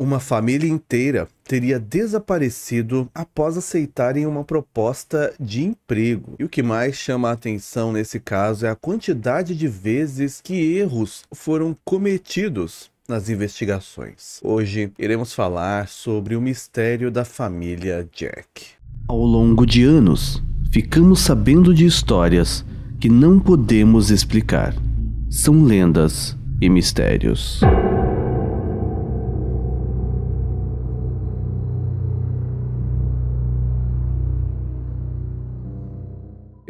Uma família inteira teria desaparecido após aceitarem uma proposta de emprego. E o que mais chama a atenção nesse caso é a quantidade de vezes que erros foram cometidos nas investigações. Hoje iremos falar sobre o mistério da família Jack. Ao longo de anos, ficamos sabendo de histórias que não podemos explicar. São lendas e mistérios.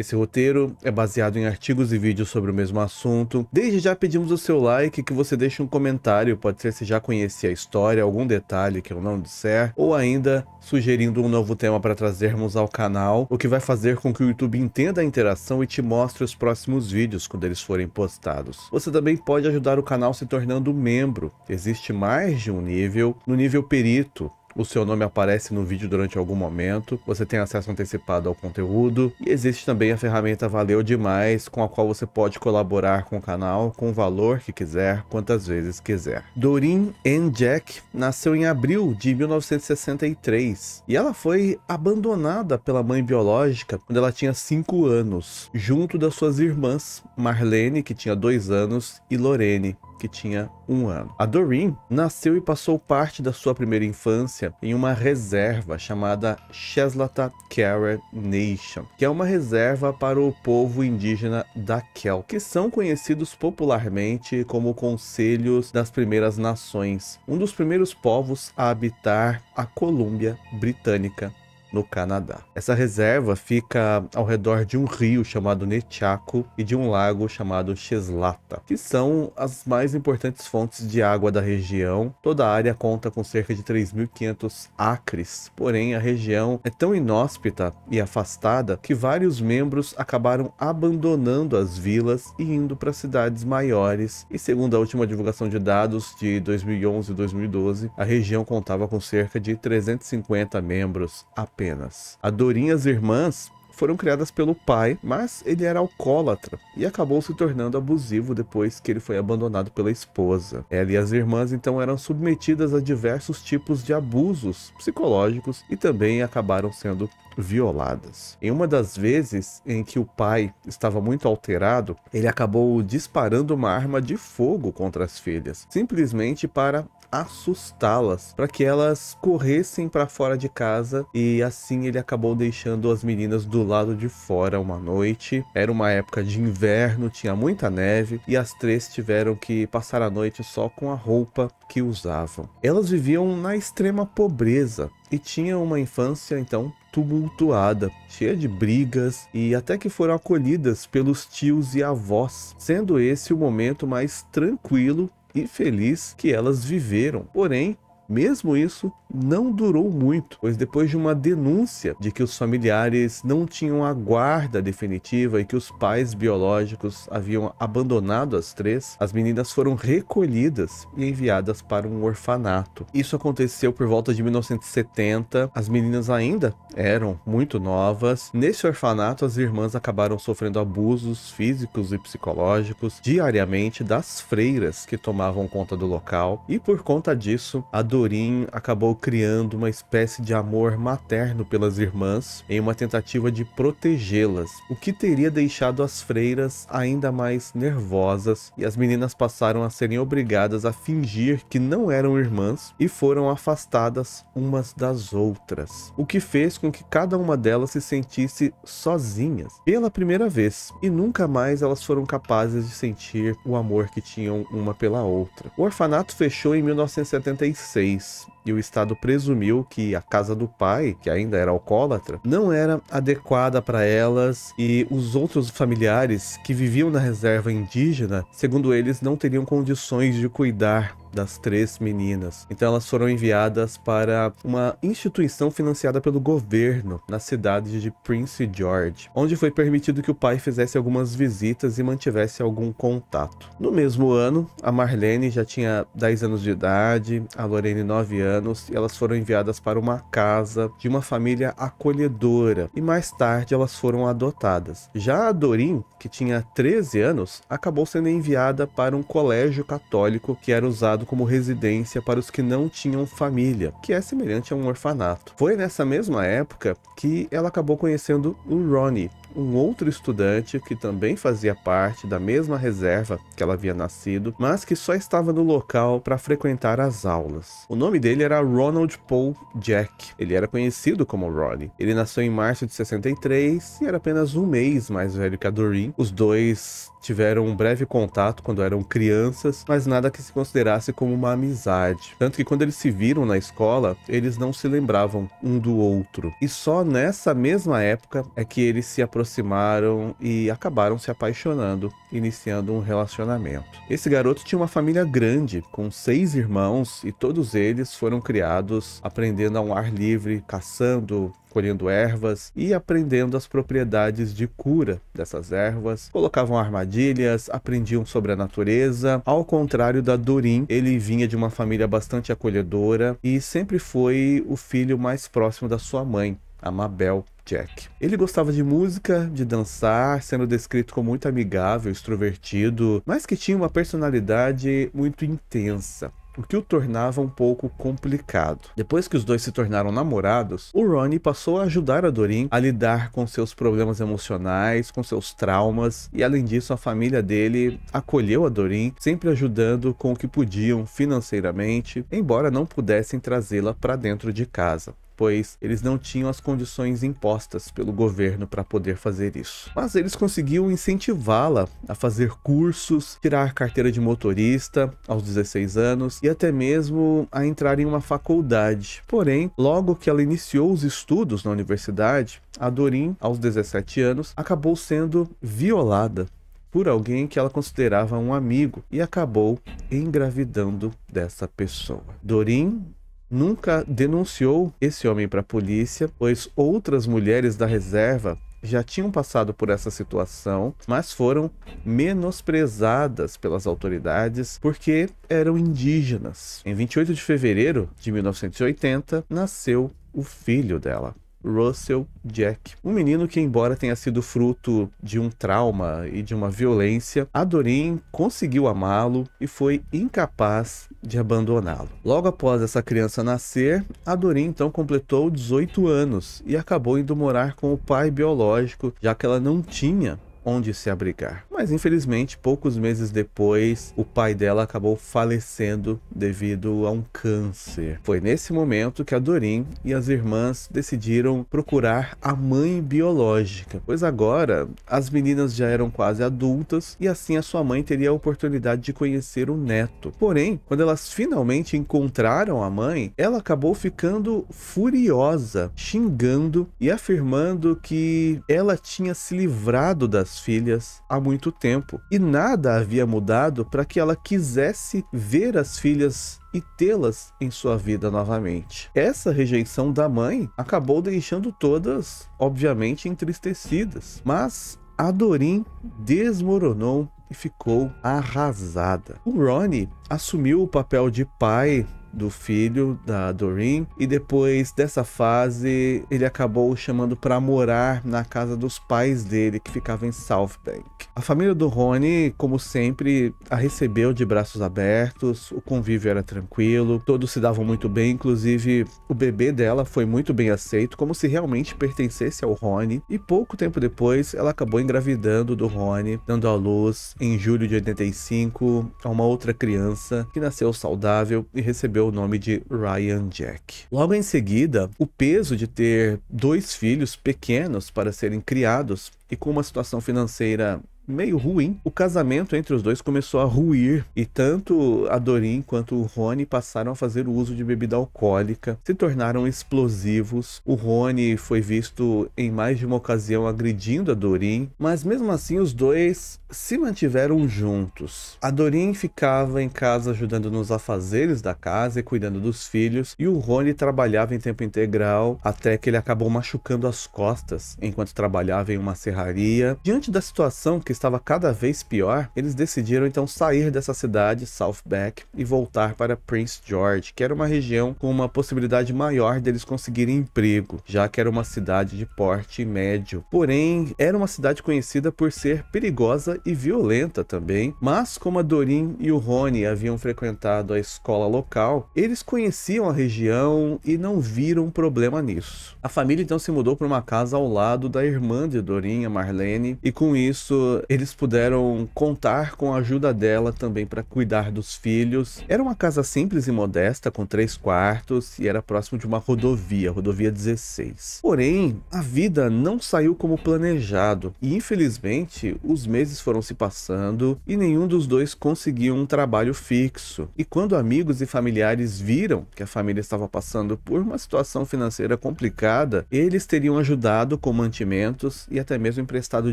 Esse roteiro é baseado em artigos e vídeos sobre o mesmo assunto. Desde já pedimos o seu like, que você deixe um comentário, pode ser se já conhecia a história, algum detalhe que eu não disser, ou ainda sugerindo um novo tema para trazermos ao canal, o que vai fazer com que o YouTube entenda a interação e te mostre os próximos vídeos quando eles forem postados. Você também pode ajudar o canal se tornando membro. Existe mais de um nível. No nível perito, o seu nome aparece no vídeo durante algum momento, você tem acesso antecipado ao conteúdo e existe também a ferramenta Valeu Demais, com a qual você pode colaborar com o canal com o valor que quiser, quantas vezes quiser. Doreen N. Jack nasceu em abril de 1963 e ela foi abandonada pela mãe biológica quando ela tinha 5 anos, junto das suas irmãs Marlene, que tinha 2 anos, e Lorene que tinha um ano. A Doreen nasceu e passou parte da sua primeira infância em uma reserva chamada Cheslata Kara Nation, que é uma reserva para o povo indígena da Daquel, que são conhecidos popularmente como Conselhos das Primeiras Nações, um dos primeiros povos a habitar a Colômbia Britânica no Canadá. Essa reserva fica ao redor de um rio chamado Nechaco e de um lago chamado Cheslata, que são as mais importantes fontes de água da região. Toda a área conta com cerca de 3.500 acres, porém a região é tão inóspita e afastada que vários membros acabaram abandonando as vilas e indo para cidades maiores. E segundo a última divulgação de dados de 2011 e 2012, a região contava com cerca de 350 membros apenas apenas. A Dorinha as irmãs foram criadas pelo pai, mas ele era alcoólatra e acabou se tornando abusivo depois que ele foi abandonado pela esposa. Ela e as irmãs então eram submetidas a diversos tipos de abusos psicológicos e também acabaram sendo violadas. Em uma das vezes em que o pai estava muito alterado, ele acabou disparando uma arma de fogo contra as filhas, simplesmente para assustá-las para que elas corressem para fora de casa e assim ele acabou deixando as meninas do lado de fora uma noite. Era uma época de inverno, tinha muita neve e as três tiveram que passar a noite só com a roupa que usavam. Elas viviam na extrema pobreza e tinham uma infância então tumultuada, cheia de brigas e até que foram acolhidas pelos tios e avós, sendo esse o momento mais tranquilo e feliz que elas viveram. Porém, mesmo isso, não durou muito, pois depois de uma denúncia de que os familiares não tinham a guarda definitiva e que os pais biológicos haviam abandonado as três, as meninas foram recolhidas e enviadas para um orfanato. Isso aconteceu por volta de 1970. As meninas ainda eram muito novas. Nesse orfanato, as irmãs acabaram sofrendo abusos físicos e psicológicos diariamente das freiras que tomavam conta do local, e por conta disso, a Dorin acabou criando uma espécie de amor materno pelas irmãs em uma tentativa de protegê-las, o que teria deixado as freiras ainda mais nervosas e as meninas passaram a serem obrigadas a fingir que não eram irmãs e foram afastadas umas das outras, o que fez com que cada uma delas se sentisse sozinhas pela primeira vez e nunca mais elas foram capazes de sentir o amor que tinham uma pela outra. O orfanato fechou em 1976 e o Estado presumiu que a casa do pai, que ainda era alcoólatra, não era adequada para elas e os outros familiares que viviam na reserva indígena, segundo eles, não teriam condições de cuidar das três meninas. Então elas foram enviadas para uma instituição financiada pelo governo na cidade de Prince George, onde foi permitido que o pai fizesse algumas visitas e mantivesse algum contato. No mesmo ano, a Marlene já tinha 10 anos de idade, a Lorene 9 anos, e elas foram enviadas para uma casa de uma família acolhedora, e mais tarde elas foram adotadas. Já a Dorin, que tinha 13 anos, acabou sendo enviada para um colégio católico que era usado usado como residência para os que não tinham família, que é semelhante a um orfanato. Foi nessa mesma época que ela acabou conhecendo o Ronnie, um outro estudante que também fazia parte da mesma reserva que ela havia nascido, mas que só estava no local para frequentar as aulas. O nome dele era Ronald Paul Jack. Ele era conhecido como Ronnie. Ele nasceu em março de 63 e era apenas um mês mais velho que a Doreen. Os dois tiveram um breve contato quando eram crianças, mas nada que se considerasse como uma amizade. Tanto que quando eles se viram na escola, eles não se lembravam um do outro. E só nessa mesma época é que eles se aproximaram aproximaram e acabaram se apaixonando, iniciando um relacionamento. Esse garoto tinha uma família grande, com seis irmãos, e todos eles foram criados aprendendo a um ar livre, caçando, colhendo ervas e aprendendo as propriedades de cura dessas ervas, colocavam armadilhas, aprendiam sobre a natureza. Ao contrário da Durin, ele vinha de uma família bastante acolhedora e sempre foi o filho mais próximo da sua mãe, Amabel. Jack. Ele gostava de música, de dançar, sendo descrito como muito amigável, extrovertido, mas que tinha uma personalidade muito intensa o que o tornava um pouco complicado. Depois que os dois se tornaram namorados, o Ronnie passou a ajudar a Dorin a lidar com seus problemas emocionais, com seus traumas, e além disso, a família dele acolheu a Dorin, sempre ajudando com o que podiam financeiramente, embora não pudessem trazê-la para dentro de casa pois eles não tinham as condições impostas pelo governo para poder fazer isso. Mas eles conseguiam incentivá-la a fazer cursos, tirar carteira de motorista aos 16 anos e até mesmo a entrar em uma faculdade. Porém, logo que ela iniciou os estudos na universidade, a Dorin, aos 17 anos, acabou sendo violada por alguém que ela considerava um amigo e acabou engravidando dessa pessoa. Dorin nunca denunciou esse homem para a polícia, pois outras mulheres da reserva já tinham passado por essa situação, mas foram menosprezadas pelas autoridades porque eram indígenas. Em 28 de fevereiro de 1980, nasceu o filho dela. Russell Jack, um menino que, embora tenha sido fruto de um trauma e de uma violência, Adorim conseguiu amá-lo e foi incapaz de abandoná-lo. Logo após essa criança nascer, a Dorin então completou 18 anos e acabou indo morar com o pai biológico, já que ela não tinha onde se abrigar. Mas infelizmente, poucos meses depois, o pai dela acabou falecendo devido a um câncer. Foi nesse momento que a Dorin e as irmãs decidiram procurar a mãe biológica, pois agora as meninas já eram quase adultas e assim a sua mãe teria a oportunidade de conhecer o neto. Porém, quando elas finalmente encontraram a mãe, ela acabou ficando furiosa, xingando e afirmando que ela tinha se livrado das filhas há muito tempo, e nada havia mudado para que ela quisesse ver as filhas e tê-las em sua vida novamente. Essa rejeição da mãe acabou deixando todas, obviamente, entristecidas, mas a Dorin desmoronou e ficou arrasada. O Ronnie assumiu o papel de pai do filho da Doreen e depois dessa fase ele acabou o chamando para morar na casa dos pais dele que ficava em South Bank. A família do Rony, como sempre, a recebeu de braços abertos, o convívio era tranquilo, todos se davam muito bem, inclusive o bebê dela foi muito bem aceito, como se realmente pertencesse ao Rony, e pouco tempo depois ela acabou engravidando do Rony, dando à luz em julho de 85 a uma outra criança que nasceu saudável e recebeu recebeu o nome de Ryan Jack. Logo em seguida, o peso de ter dois filhos pequenos para serem criados e com uma situação financeira meio ruim, o casamento entre os dois começou a ruir e tanto a Dorin quanto o Rony passaram a fazer o uso de bebida alcoólica, se tornaram explosivos. O Rony foi visto em mais de uma ocasião agredindo a Dorin, mas mesmo assim os dois se mantiveram juntos. A Dorin ficava em casa ajudando nos afazeres da casa e cuidando dos filhos, e o Rony trabalhava em tempo integral até que ele acabou machucando as costas enquanto trabalhava em uma serraria. Diante da situação que estava cada vez pior, eles decidiram então sair dessa cidade, Southbank, e voltar para Prince George, que era uma região com uma possibilidade maior deles conseguirem emprego, já que era uma cidade de porte médio. Porém, era uma cidade conhecida por ser perigosa e violenta também, mas como a Dorin e o Rony haviam frequentado a escola local, eles conheciam a região e não viram problema nisso. A família então se mudou para uma casa ao lado da irmã de Dorin, a Marlene, e com isso eles puderam contar com a ajuda dela também para cuidar dos filhos. Era uma casa simples e modesta, com três quartos, e era próximo de uma rodovia, rodovia 16. Porém, a vida não saiu como planejado, e infelizmente os meses foram se passando e nenhum dos dois conseguiu um trabalho fixo. E quando amigos e familiares viram que a família estava passando por uma situação financeira complicada, eles teriam ajudado com mantimentos e até mesmo emprestado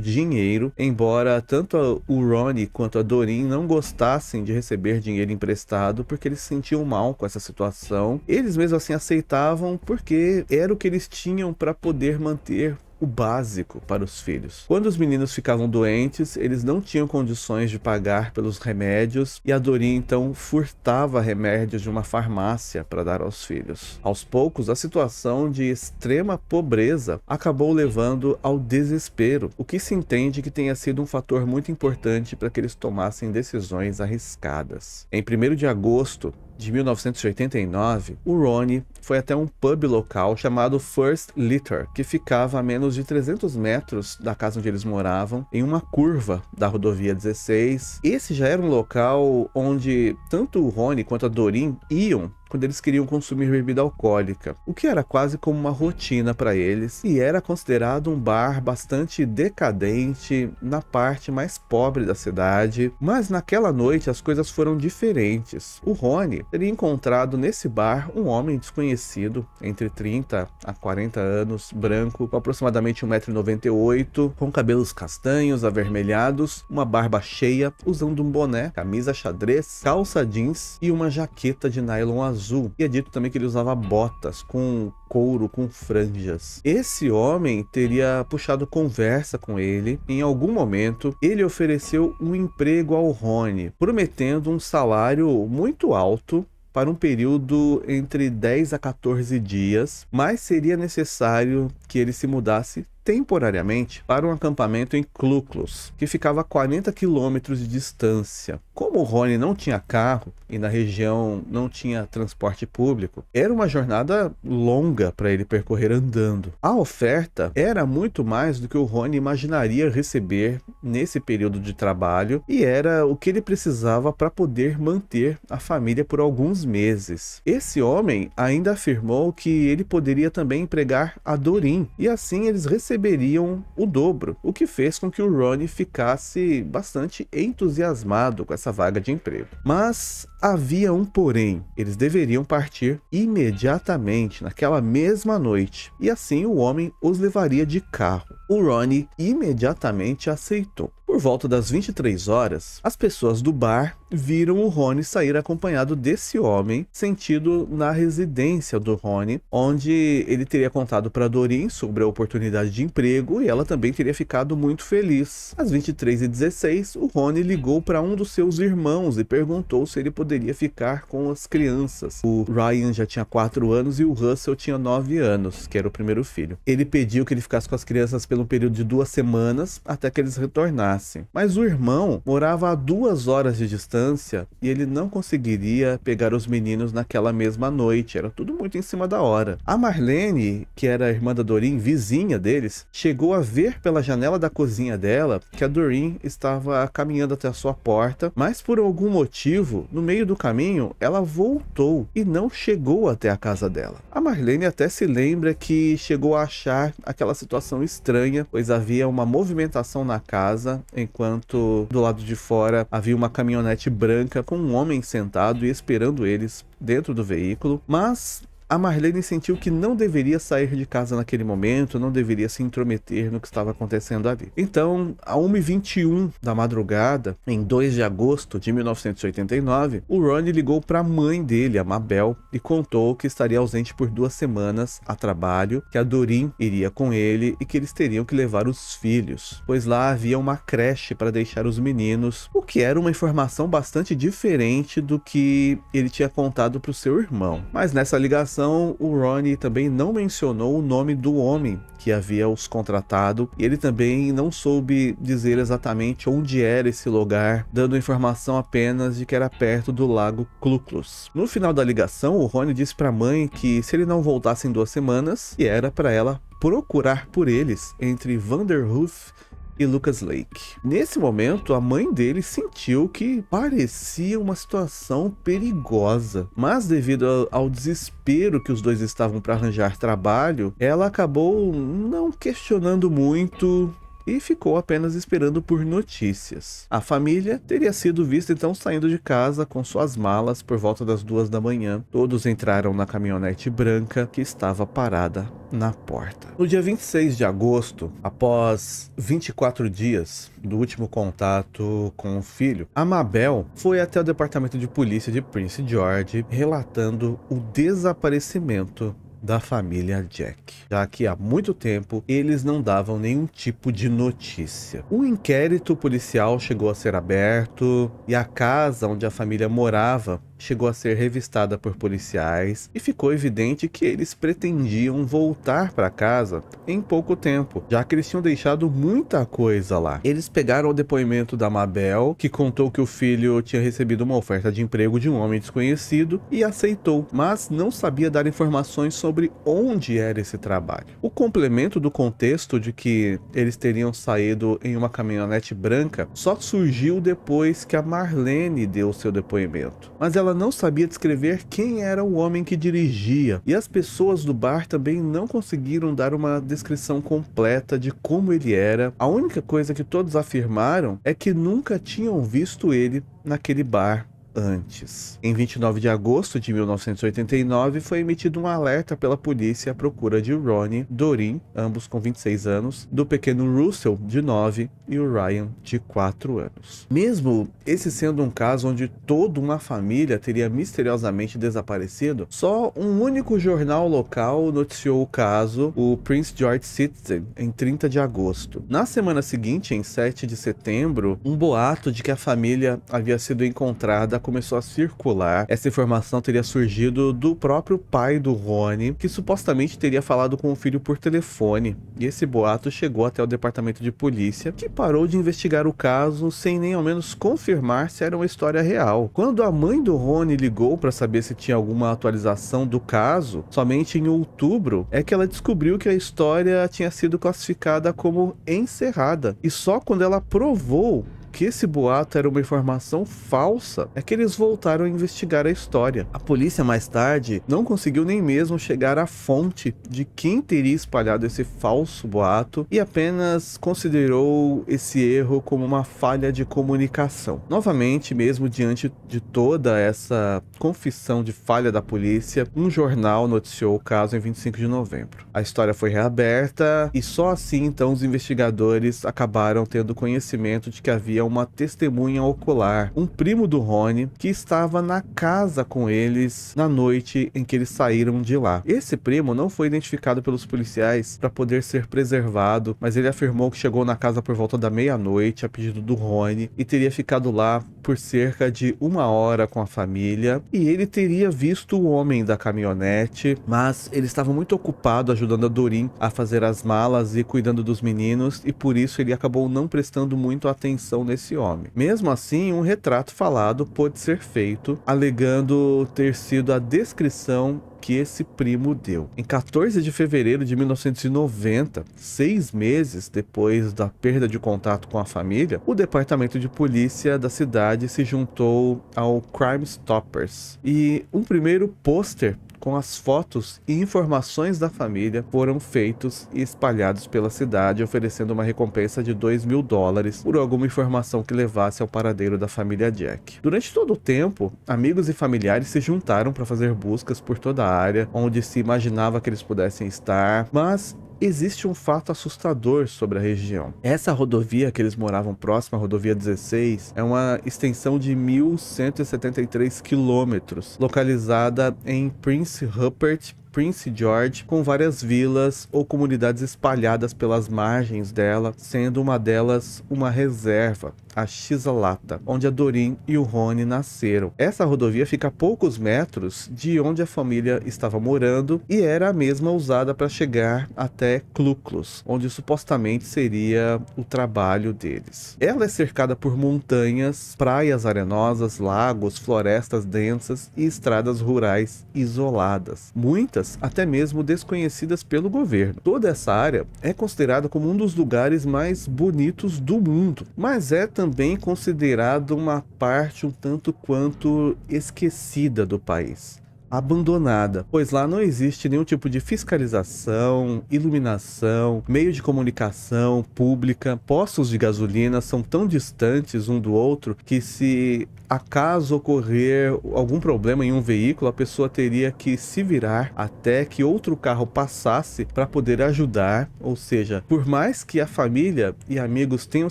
dinheiro, embora embora tanto o Ronnie quanto a Dorin não gostassem de receber dinheiro emprestado porque eles se sentiam mal com essa situação, eles mesmo assim aceitavam porque era o que eles tinham para poder manter o básico para os filhos. Quando os meninos ficavam doentes, eles não tinham condições de pagar pelos remédios e a Dorinha então furtava remédios de uma farmácia para dar aos filhos. Aos poucos, a situação de extrema pobreza acabou levando ao desespero, o que se entende que tenha sido um fator muito importante para que eles tomassem decisões arriscadas. Em 1 de agosto de 1989, o Ronnie foi até um pub local chamado First Litter, que ficava a menos de 300 metros da casa onde eles moravam, em uma curva da rodovia 16. Esse já era um local onde tanto o Ronnie quanto a Dorin iam quando eles queriam consumir bebida alcoólica, o que era quase como uma rotina para eles e era considerado um bar bastante decadente na parte mais pobre da cidade. Mas naquela noite as coisas foram diferentes. O Rony teria encontrado nesse bar um homem desconhecido, entre 30 a 40 anos, branco, com aproximadamente 1,98m, com cabelos castanhos, avermelhados, uma barba cheia, usando um boné, camisa xadrez, calça jeans e uma jaqueta de nylon azul azul. E é dito também que ele usava botas com couro, com franjas. Esse homem teria puxado conversa com ele. Em algum momento, ele ofereceu um emprego ao Rony, prometendo um salário muito alto para um período entre 10 a 14 dias, mas seria necessário que ele se mudasse temporariamente para um acampamento em Cluclus, que ficava a 40 quilômetros de distância. Como o Rony não tinha carro e na região não tinha transporte público, era uma jornada longa para ele percorrer andando. A oferta era muito mais do que o Rony imaginaria receber nesse período de trabalho e era o que ele precisava para poder manter a família por alguns meses. Esse homem ainda afirmou que ele poderia também empregar a Dorim e assim eles receberam receberiam o dobro, o que fez com que o Ronnie ficasse bastante entusiasmado com essa vaga de emprego. Mas havia um porém, eles deveriam partir imediatamente naquela mesma noite, e assim o homem os levaria de carro. O Ronnie imediatamente aceitou. Por volta das 23 horas, as pessoas do bar viram o Rony sair acompanhado desse homem, sentido na residência do Rony, onde ele teria contado para Dorin sobre a oportunidade de emprego e ela também teria ficado muito feliz. Às 23h16, o Rony ligou para um dos seus irmãos e perguntou se ele poderia ficar com as crianças. O Ryan já tinha 4 anos e o Russell tinha 9 anos, que era o primeiro filho. Ele pediu que ele ficasse com as crianças pelo período de duas semanas até que eles retornassem. Mas o irmão morava a duas horas de distância distância e ele não conseguiria pegar os meninos naquela mesma noite, era tudo muito em cima da hora. A Marlene, que era a irmã da Dorin, vizinha deles, chegou a ver pela janela da cozinha dela que a Dorin estava caminhando até a sua porta, mas por algum motivo, no meio do caminho, ela voltou e não chegou até a casa dela. A Marlene até se lembra que chegou a achar aquela situação estranha, pois havia uma movimentação na casa, enquanto do lado de fora havia uma caminhonete branca com um homem sentado e esperando eles dentro do veículo, mas a Marlene sentiu que não deveria sair de casa naquele momento, não deveria se intrometer no que estava acontecendo ali. Então, a 1h21 da madrugada, em 2 de agosto de 1989, o Ronnie ligou para a mãe dele, a Mabel, e contou que estaria ausente por duas semanas a trabalho, que a Dorin iria com ele e que eles teriam que levar os filhos, pois lá havia uma creche para deixar os meninos, o que era uma informação bastante diferente do que ele tinha contado para o seu irmão. Mas nessa ligação, o Ronnie também não mencionou o nome do homem que havia os contratado e ele também não soube dizer exatamente onde era esse lugar, dando informação apenas de que era perto do lago Cluclus. No final da ligação, o Ronnie disse para a mãe que se ele não voltasse em duas semanas, era para ela procurar por eles entre Vanderhoof e Lucas Lake. Nesse momento, a mãe dele sentiu que parecia uma situação perigosa, mas devido ao desespero que os dois estavam para arranjar trabalho, ela acabou não questionando muito e ficou apenas esperando por notícias. A família teria sido vista então saindo de casa com suas malas por volta das duas da manhã. Todos entraram na caminhonete branca que estava parada na porta. No dia 26 de agosto, após 24 dias do último contato com o filho, Amabel foi até o departamento de polícia de Prince George relatando o desaparecimento da família Jack, já que há muito tempo eles não davam nenhum tipo de notícia. Um inquérito policial chegou a ser aberto e a casa onde a família morava chegou a ser revistada por policiais e ficou evidente que eles pretendiam voltar para casa em pouco tempo, já que eles tinham deixado muita coisa lá. Eles pegaram o depoimento da Mabel, que contou que o filho tinha recebido uma oferta de emprego de um homem desconhecido e aceitou, mas não sabia dar informações sobre onde era esse trabalho. O complemento do contexto de que eles teriam saído em uma caminhonete branca só surgiu depois que a Marlene deu seu depoimento, mas ela ela não sabia descrever quem era o homem que dirigia, e as pessoas do bar também não conseguiram dar uma descrição completa de como ele era. A única coisa que todos afirmaram é que nunca tinham visto ele naquele bar antes. Em 29 de agosto de 1989, foi emitido um alerta pela polícia à procura de Ronnie, Dorin, ambos com 26 anos, do pequeno Russell, de 9, e o Ryan, de 4 anos. Mesmo esse sendo um caso onde toda uma família teria misteriosamente desaparecido, só um único jornal local noticiou o caso, o Prince George Citizen, em 30 de agosto. Na semana seguinte, em 7 de setembro, um boato de que a família havia sido encontrada começou a circular. Essa informação teria surgido do próprio pai do Rony, que supostamente teria falado com o filho por telefone. E esse boato chegou até o departamento de polícia, que parou de investigar o caso sem nem ao menos confirmar se era uma história real. Quando a mãe do Rony ligou para saber se tinha alguma atualização do caso, somente em outubro é que ela descobriu que a história tinha sido classificada como encerrada. E só quando ela provou que esse boato era uma informação falsa, é que eles voltaram a investigar a história. A polícia mais tarde não conseguiu nem mesmo chegar à fonte de quem teria espalhado esse falso boato e apenas considerou esse erro como uma falha de comunicação. Novamente, mesmo diante de toda essa confissão de falha da polícia, um jornal noticiou o caso em 25 de novembro. A história foi reaberta e só assim então os investigadores acabaram tendo conhecimento de que havia uma testemunha ocular, um primo do Rony, que estava na casa com eles na noite em que eles saíram de lá. Esse primo não foi identificado pelos policiais para poder ser preservado, mas ele afirmou que chegou na casa por volta da meia-noite, a pedido do Rony, e teria ficado lá por cerca de uma hora com a família, e ele teria visto o homem da caminhonete, mas ele estava muito ocupado ajudando a Dorin a fazer as malas e cuidando dos meninos, e por isso ele acabou não prestando muito atenção Nesse homem. Mesmo assim, um retrato falado pôde ser feito, alegando ter sido a descrição que esse primo deu. Em 14 de fevereiro de 1990, seis meses depois da perda de contato com a família, o departamento de polícia da cidade se juntou ao Crime Stoppers e um primeiro pôster com as fotos e informações da família foram feitos e espalhados pela cidade, oferecendo uma recompensa de 2 mil dólares por alguma informação que levasse ao paradeiro da família Jack. Durante todo o tempo, amigos e familiares se juntaram para fazer buscas por toda a área onde se imaginava que eles pudessem estar, mas existe um fato assustador sobre a região. Essa rodovia que eles moravam próxima, a rodovia 16, é uma extensão de 1.173 quilômetros, localizada em Prince Rupert, Prince George, com várias vilas ou comunidades espalhadas pelas margens dela, sendo uma delas uma reserva, a Xalata, onde a Dorin e o Rony nasceram. Essa rodovia fica a poucos metros de onde a família estava morando e era a mesma usada para chegar até Cluclus, onde supostamente seria o trabalho deles. Ela é cercada por montanhas, praias arenosas, lagos, florestas densas e estradas rurais isoladas. Muitas até mesmo desconhecidas pelo governo. Toda essa área é considerada como um dos lugares mais bonitos do mundo, mas é também considerada uma parte um tanto quanto esquecida do país abandonada, pois lá não existe nenhum tipo de fiscalização, iluminação, meio de comunicação pública. Postos de gasolina são tão distantes um do outro que se acaso ocorrer algum problema em um veículo, a pessoa teria que se virar até que outro carro passasse para poder ajudar, ou seja, por mais que a família e amigos tenham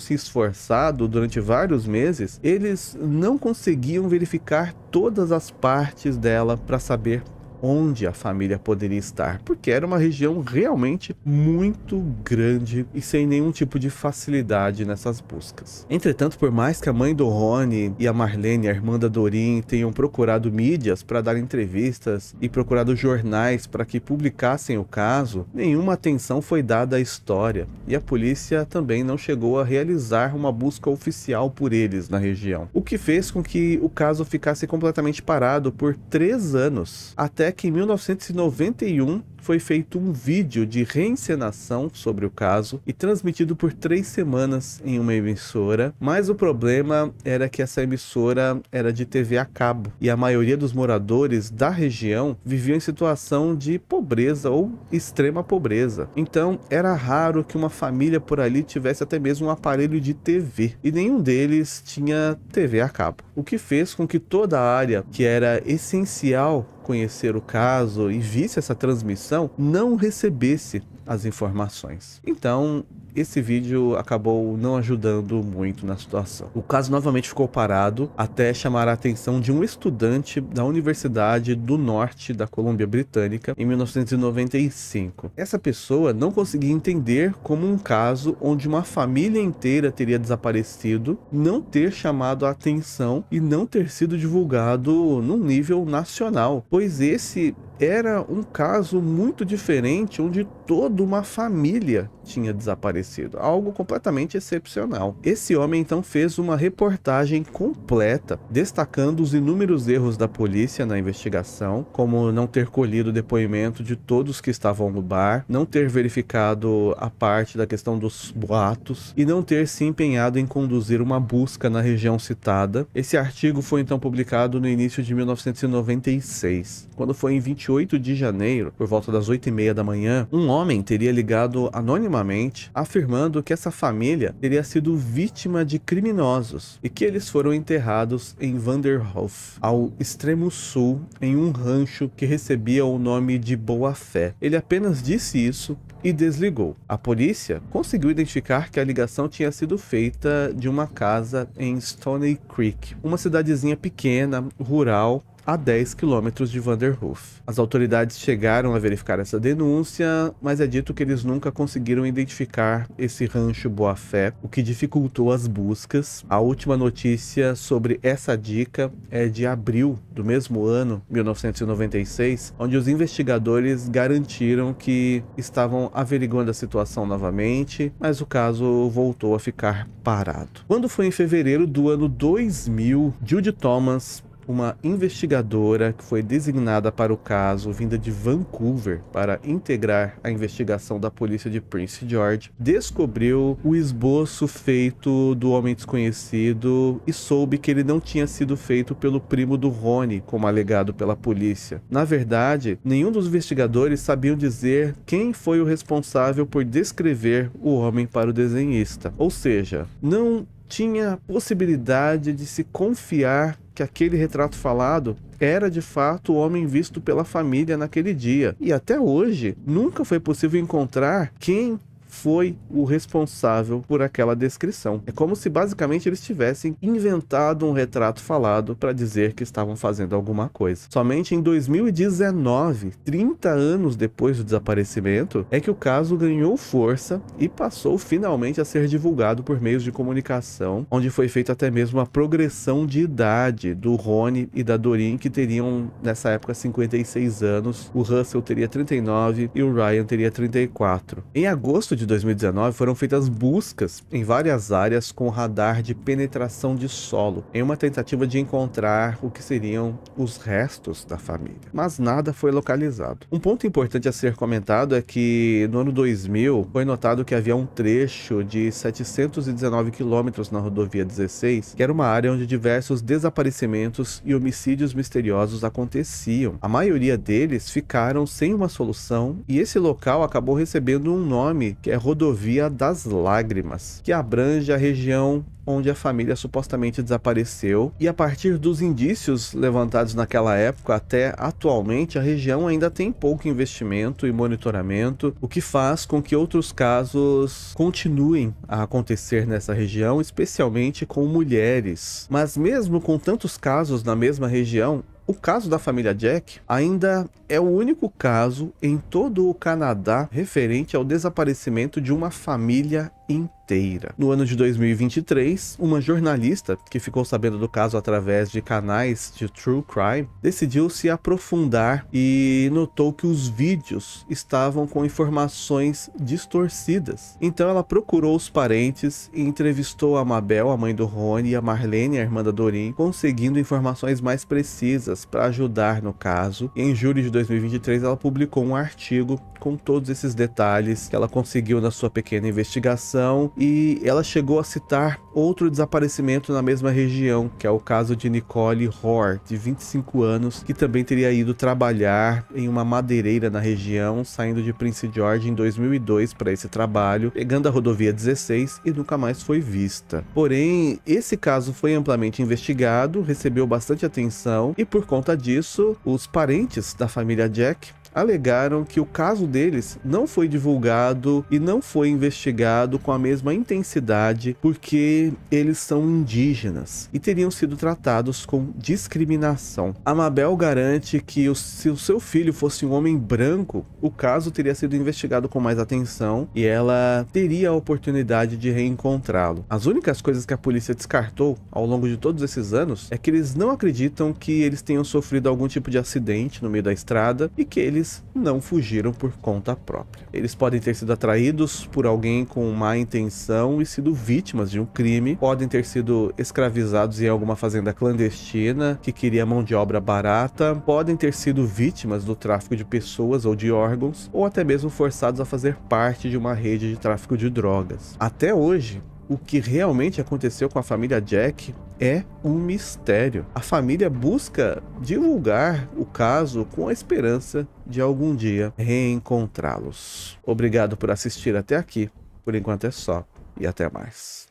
se esforçado durante vários meses, eles não conseguiam verificar todas as partes dela para saber onde a família poderia estar, porque era uma região realmente muito grande e sem nenhum tipo de facilidade nessas buscas. Entretanto, por mais que a mãe do Rony e a Marlene, a irmã da Dorin, tenham procurado mídias para dar entrevistas e procurado jornais para que publicassem o caso, nenhuma atenção foi dada à história e a polícia também não chegou a realizar uma busca oficial por eles na região, o que fez com que o caso ficasse completamente parado por três anos, até é que em 1991 foi feito um vídeo de reencenação sobre o caso e transmitido por três semanas em uma emissora, mas o problema era que essa emissora era de TV a cabo e a maioria dos moradores da região viviam em situação de pobreza ou extrema pobreza. Então era raro que uma família por ali tivesse até mesmo um aparelho de TV e nenhum deles tinha TV a cabo, o que fez com que toda a área que era essencial conhecer o caso e visse essa transmissão, não recebesse as informações. Então, esse vídeo acabou não ajudando muito na situação. O caso novamente ficou parado até chamar a atenção de um estudante da Universidade do Norte da Colômbia Britânica em 1995. Essa pessoa não conseguia entender como um caso onde uma família inteira teria desaparecido não ter chamado a atenção e não ter sido divulgado num nível nacional, pois esse era um caso muito diferente onde toda uma família tinha desaparecido, algo completamente excepcional. Esse homem então fez uma reportagem completa, destacando os inúmeros erros da polícia na investigação, como não ter colhido o depoimento de todos que estavam no bar, não ter verificado a parte da questão dos boatos e não ter se empenhado em conduzir uma busca na região citada. Esse artigo foi então publicado no início de 1996, quando foi em 28 de janeiro, por volta das 8 e meia da manhã, um homem teria ligado anonimamente calmamente, afirmando que essa família teria sido vítima de criminosos e que eles foram enterrados em Vanderhof, ao extremo sul, em um rancho que recebia o nome de Boa Fé. Ele apenas disse isso e desligou. A polícia conseguiu identificar que a ligação tinha sido feita de uma casa em Stony Creek, uma cidadezinha pequena, rural, a 10 quilômetros de Vanderhoof. As autoridades chegaram a verificar essa denúncia, mas é dito que eles nunca conseguiram identificar esse rancho Boa Fé, o que dificultou as buscas. A última notícia sobre essa dica é de abril do mesmo ano, 1996, onde os investigadores garantiram que estavam averiguando a situação novamente, mas o caso voltou a ficar parado. Quando foi em fevereiro do ano 2000, Jude Thomas uma investigadora que foi designada para o caso, vinda de Vancouver, para integrar a investigação da polícia de Prince George, descobriu o esboço feito do homem desconhecido e soube que ele não tinha sido feito pelo primo do Rony, como alegado pela polícia. Na verdade, nenhum dos investigadores sabiam dizer quem foi o responsável por descrever o homem para o desenhista. Ou seja, não tinha possibilidade de se confiar que aquele retrato falado era de fato o homem visto pela família naquele dia. E até hoje, nunca foi possível encontrar quem foi o responsável por aquela descrição. É como se basicamente eles tivessem inventado um retrato falado para dizer que estavam fazendo alguma coisa. Somente em 2019, 30 anos depois do desaparecimento, é que o caso ganhou força e passou finalmente a ser divulgado por meios de comunicação, onde foi feita até mesmo a progressão de idade do Rony e da Dorin, que teriam nessa época 56 anos, o Russell teria 39 e o Ryan teria 34. Em agosto de de 2019 foram feitas buscas em várias áreas com radar de penetração de solo, em uma tentativa de encontrar o que seriam os restos da família, mas nada foi localizado. Um ponto importante a ser comentado é que no ano 2000 foi notado que havia um trecho de 719 quilômetros na rodovia 16, que era uma área onde diversos desaparecimentos e homicídios misteriosos aconteciam. A maioria deles ficaram sem uma solução e esse local acabou recebendo um nome que é é Rodovia das Lágrimas, que abrange a região onde a família supostamente desapareceu, e a partir dos indícios levantados naquela época até atualmente, a região ainda tem pouco investimento e monitoramento, o que faz com que outros casos continuem a acontecer nessa região, especialmente com mulheres. Mas mesmo com tantos casos na mesma região, o caso da família Jack ainda é o único caso em todo o Canadá referente ao desaparecimento de uma família inteira inteira. No ano de 2023, uma jornalista, que ficou sabendo do caso através de canais de true crime, decidiu se aprofundar e notou que os vídeos estavam com informações distorcidas. Então ela procurou os parentes e entrevistou a Mabel, a mãe do Rony, e a Marlene, a irmã da Dorin, conseguindo informações mais precisas para ajudar no caso. em julho de 2023, ela publicou um artigo com todos esses detalhes que ela conseguiu na sua pequena investigação e ela chegou a citar outro desaparecimento na mesma região, que é o caso de Nicole Hoare, de 25 anos, que também teria ido trabalhar em uma madeireira na região, saindo de Prince George em 2002 para esse trabalho, pegando a rodovia 16 e nunca mais foi vista. Porém, esse caso foi amplamente investigado, recebeu bastante atenção e por conta disso, os parentes da família Jack alegaram que o caso deles não foi divulgado e não foi investigado com a mesma intensidade porque eles são indígenas e teriam sido tratados com discriminação. Amabel garante que se o seu filho fosse um homem branco, o caso teria sido investigado com mais atenção e ela teria a oportunidade de reencontrá-lo. As únicas coisas que a polícia descartou ao longo de todos esses anos é que eles não acreditam que eles tenham sofrido algum tipo de acidente no meio da estrada e que eles eles não fugiram por conta própria. Eles podem ter sido atraídos por alguém com má intenção e sido vítimas de um crime, podem ter sido escravizados em alguma fazenda clandestina que queria mão de obra barata, podem ter sido vítimas do tráfico de pessoas ou de órgãos, ou até mesmo forçados a fazer parte de uma rede de tráfico de drogas. Até hoje, o que realmente aconteceu com a família Jack é um mistério. A família busca divulgar o caso com a esperança de algum dia reencontrá-los. Obrigado por assistir até aqui. Por enquanto é só e até mais.